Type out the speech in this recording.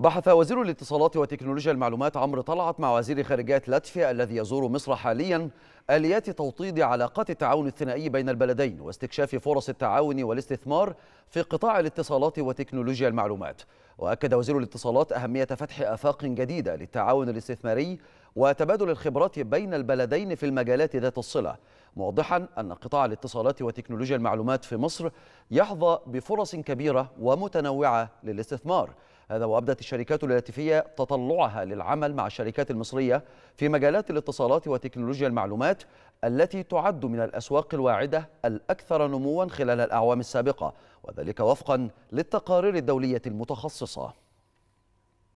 بحث وزير الاتصالات وتكنولوجيا المعلومات عمرو طلعت مع وزير خارجية لاتفيا الذي يزور مصر حاليا آليات توطيد علاقات التعاون الثنائي بين البلدين واستكشاف فرص التعاون والاستثمار في قطاع الاتصالات وتكنولوجيا المعلومات وأكد وزير الاتصالات أهمية فتح آفاق جديدة للتعاون الاستثماري وتبادل الخبرات بين البلدين في المجالات ذات الصلة موضحا أن قطاع الاتصالات وتكنولوجيا المعلومات في مصر يحظى بفرص كبيرة ومتنوعة للاستثمار هذا وأبدت الشركات الهاتفية تطلعها للعمل مع الشركات المصرية في مجالات الاتصالات وتكنولوجيا المعلومات التي تعد من الأسواق الواعدة الأكثر نموا خلال الأعوام السابقة وذلك وفقا للتقارير الدولية المتخصصة